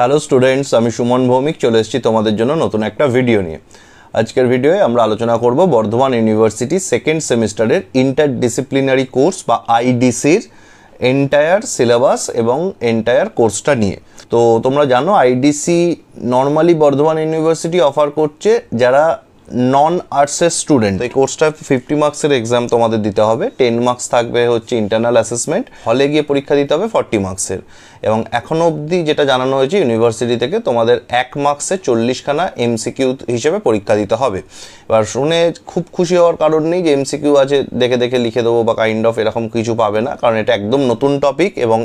Hello students আমি সুমন ভৌমিক চলে এসেছি তোমাদের জন্য নতুন একটা ভিডিও নিয়ে আজকের ভিডিওয়ে আমরা আলোচনা করব বর্ধমান ইউনিভার্সিটি সেকেন্ড সেমিস্টারের ইন্টার ডিসিপ্লিনারি কোর্স বা আইডিসির এন্টায়ার সিলেবাস এবং এন্টায়ার কোর্সটা নিয়ে তো তোমরা জানো IDC normally Bardhaman university offer করছে যারা নন আর্টসের স্টুডেন্ট এই কোর্সটা ফিফটি মার্কসের এক্সাম তোমাদের দিতে হবে টেন মার্কস থাকবে হচ্ছে ইন্টারনাল অ্যাসেসমেন্ট হলে গিয়ে পরীক্ষা দিতে হবে ফর্টি মার্কসের এবং এখনও অবধি যেটা জানানো হয়েছে ইউনিভার্সিটি থেকে তোমাদের এক মার্কসে চল্লিশখানা এমসিকিউ হিসেবে পরীক্ষা দিতে হবে এবার শুনে খুব খুশি হওয়ার কারণ নেই যে এমসিকিউ আছে দেখে দেখে লিখে দেবো বা কাইন্ড অফ এরকম কিছু পাবে না কারণ এটা একদম নতুন টপিক এবং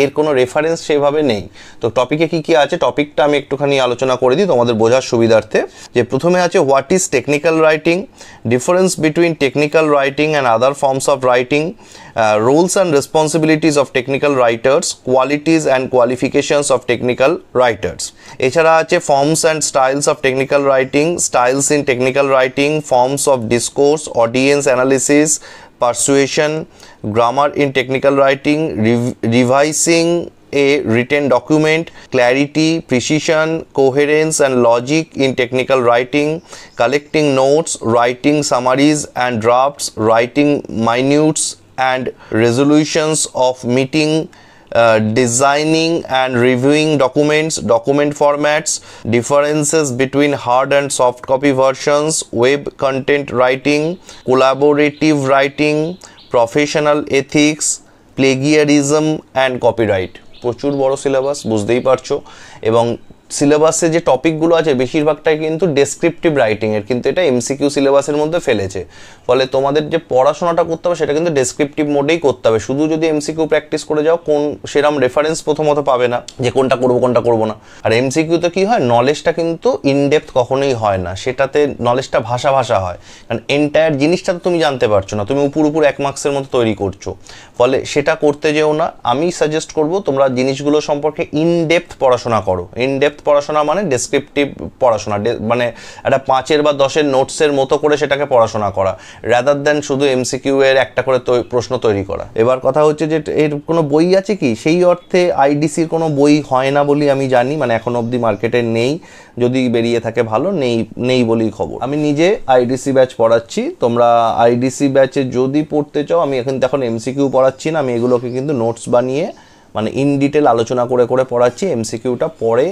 এর কোনো রেফারেন্স সেভাবে নেই তো টপিকে কী কী আছে টপিকটা আমি একটুখানি আলোচনা করে দিই তোমাদের বোঝার সুবিধার্থে যে প্রথমে আছে what is technical writing, difference between technical writing and other forms of writing, uh, roles and responsibilities of technical writers, qualities and qualifications of technical writers. এছাড়া forms and styles of technical writing, styles in technical writing, forms of discourse, audience analysis, persuasion, grammar in technical writing, rev revising, a written document, clarity, precision, coherence and logic in technical writing, collecting notes, writing summaries and drafts, writing minutes and resolutions of meeting, uh, designing and reviewing documents, document formats, differences between hard and soft copy versions, web content writing, collaborative writing, professional ethics, plagiarism and copyright. প্রচুর বড় syllabus বুঝতেই পারছো এবং সিলেবাসে যে টপিকগুলো আছে বেশিরভাগটাই কিন্তু ডেসক্রিপটিভ রাইটিংয়ের কিন্তু এটা এমসিকিউ সিলেবাসের মধ্যে ফেলেছে ফলে তোমাদের যে পড়াশোনাটা করতে হবে সেটা কিন্তু ডেসক্রিপটিভ মোডেই করতে হবে শুধু যদি এমসিকিউ প্র্যাকটিস করে যাও কোন সেরম রেফারেন্স প্রথমত পাবে না যে কোনটা করবো কোনটা করবো না আর এমসিকিউতে কী হয় নলেজটা কিন্তু ইনডেপথ কখনোই হয় না সেটাতে নলেজটা ভাষা ভাষা হয় কারণ এন্টায়ার জিনিসটা তো তুমি জানতে পারছো না তুমি উপর উপর এক মার্কসের মতো তৈরি করছো ফলে সেটা করতে যেও না আমি সাজেস্ট করব তোমরা জিনিসগুলো সম্পর্কে ইনডেপথ পড়াশোনা করো ইনডেপ ডেপথ পড়াশোনা মানে ডেসক্রিপটিভ পড়াশোনা মানে একটা পাঁচের বা দশের নোটসের মতো করে সেটাকে পড়াশোনা করা রেদার দেন শুধু এমসিকিউ এর একটা করে প্রশ্ন তৈরি করা এবার কথা হচ্ছে যে এর কোনো বই আছে কি সেই অর্থে আইডিসির কোনো বই হয় না বলি আমি জানি মানে এখন অবধি মার্কেটে নেই যদি বেরিয়ে থাকে ভালো নেই নেই বলেই খবর আমি নিজে আইডিসি ব্যাচ পড়াচ্ছি তোমরা আইডিসি ব্যাচে যদি পড়তে চাও আমি এখন এখন এমসিকিউ পড়াচ্ছি না আমি এগুলোকে কিন্তু নোটস বানিয়ে মানে ইন ডিটেল আলোচনা করে করে পড়াচ্ছি এমসিকিউটা পরে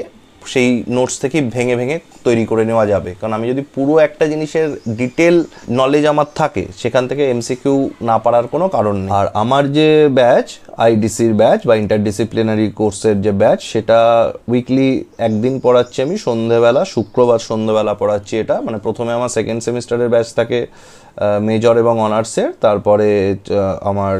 সেই নোটস থেকে ভেঙে ভেঙে তৈরি করে নেওয়া যাবে কারণ আমি যদি পুরো একটা জিনিসের ডিটেল নলেজ আমার থাকে সেখান থেকে এমসিকিউ না পারার কোনো কারণ নেই আর আমার যে ব্যাচ আইডিসির ব্যাচ বা ইন্টারডিসিপ্লিনারি কোর্সের যে ব্যাচ সেটা উইকলি একদিন পড়াচ্ছি আমি সন্ধেবেলা শুক্রবার সন্ধেবেলা পড়াচ্ছি এটা মানে প্রথমে আমার সেকেন্ড সেমিস্টারের ব্যাচ থাকে মেজর এবং অনার্সের তারপরে আমার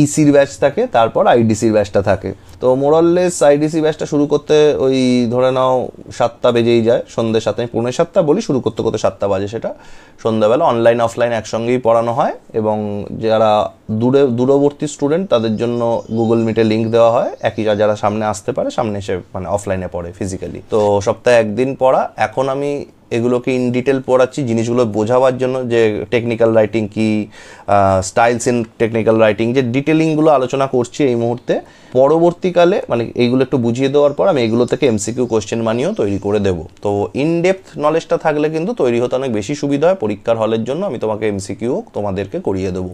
এইসির e ব্যাচ থাকে তারপর আইডিসির ব্যাচটা থাকে তো মোরাললেস আইডিসি ব্যাচটা শুরু করতে ওই ধরে নাও সাতটা বেজেই যায় সন্ধ্যে সাথে আমি পৌনে সাতটা বলি শুরু করতে করতে সাতটা বাজে সেটা সন্ধ্যাবেলা অনলাইন অফলাইন একসঙ্গেই পড়ানো হয় এবং যারা দূরে দূরবর্তী স্টুডেন্ট তাদের জন্য গুগল মিটে লিঙ্ক দেওয়া হয় একই যারা সামনে আসতে পারে সামনে এসে মানে অফলাইনে পড়ে ফিজিক্যালি তো সপ্তাহে একদিন পড়া এখন আমি এগুলোকে ইন ডিটেল পড়াচ্ছি জিনিসগুলো বোঝাবার জন্য যে টেকনিক্যাল রাইটিং কি স্টাইলস ইন টেকনিক্যাল রাইটিং যে ডিটেলিংগুলো আলোচনা করছি এই মুহূর্তে পরবর্তীকালে মানে এইগুলো একটু বুঝিয়ে দেওয়ার পর আমি এগুলো থেকে এমসিকিউ কোশ্চেন মানিয়েও তৈরি করে দেবো তো ইন ডেপথ নলেজটা থাকলে কিন্তু তৈরি হতে অনেক বেশি সুবিধা হয় পরীক্ষার হলের জন্য আমি তোমাকে এমসিকিউ তোমাদেরকে করিয়ে দেবো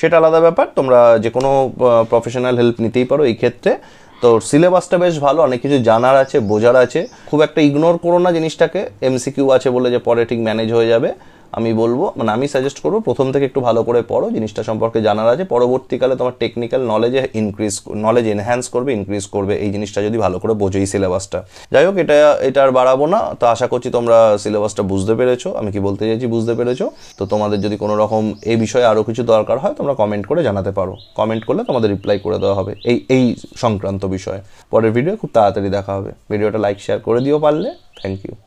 সেটা আলাদা ব্যাপার তোমরা যে কোনো প্রফেশনাল হেল্প নিতেই পারো এই ক্ষেত্রে তো সিলেবাসটা বেশ ভালো অনেক কিছু জানার আছে বোঝার আছে খুব একটা ইগনোর করো না জিনিসটাকে এমসিকিউ আছে বলে যে পরে ঠিক ম্যানেজ হয়ে যাবে আমি বলবো মানে আমি সাজেস্ট করবো প্রথম থেকে একটু ভালো করে পড়ো জিনিসটা সম্পর্কে জানার আছে পরবর্তীকালে তোমার টেকনিক্যাল নলেজে ইনক্রিজ নলেজ এনহ্যান্স করবে ইনক্রিজ করবে এই জিনিসটা যদি ভালো করে বোঝো এই সিলেবাসটা যাই হোক এটা এটা আর বাড়াবো না তো আশা করছি তোমরা সিলেবাসটা বুঝতে পেরেছো আমি কি বলতে চাইছি বুঝতে পেরেছো তো তোমাদের যদি কোনো রকম এই বিষয়ে আরও কিছু দরকার হয় তোমরা কমেন্ট করে জানাতে পারো কমেন্ট করলে তোমাদের রিপ্লাই করে দেওয়া হবে এই এই সংক্রান্ত বিষয়ে পরের ভিডিও খুব তাড়াতাড়ি দেখা হবে ভিডিওটা লাইক শেয়ার করে দিও পারলে থ্যাংক ইউ